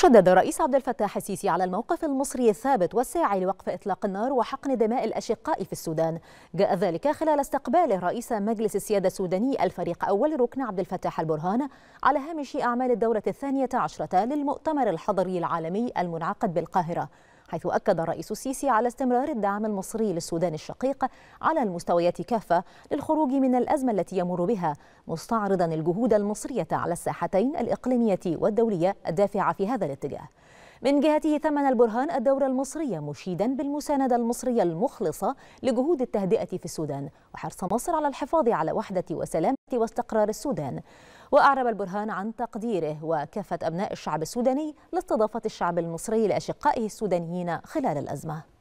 شدد الرئيس عبد الفتاح السيسي على الموقف المصري الثابت والساعي لوقف إطلاق النار وحقن دماء الأشقاء في السودان جاء ذلك خلال استقباله رئيس مجلس السيادة السوداني الفريق أول ركن عبد الفتاح البرهان على هامش أعمال الدورة الثانية عشرة للمؤتمر الحضري العالمي المنعقد بالقاهرة حيث أكد الرئيس السيسي على استمرار الدعم المصري للسودان الشقيق على المستويات كافة للخروج من الأزمة التي يمر بها مستعرضا الجهود المصرية على الساحتين الإقليمية والدولية الدافعة في هذا الاتجاه من جهته ثمن البرهان الدورة المصرية مشيدا بالمساندة المصرية المخلصة لجهود التهدئة في السودان وحرص مصر على الحفاظ على وحدة وسلامة واستقرار السودان وأعرب البرهان عن تقديره وكافة أبناء الشعب السوداني لاستضافة الشعب المصري لأشقائه السودانيين خلال الأزمة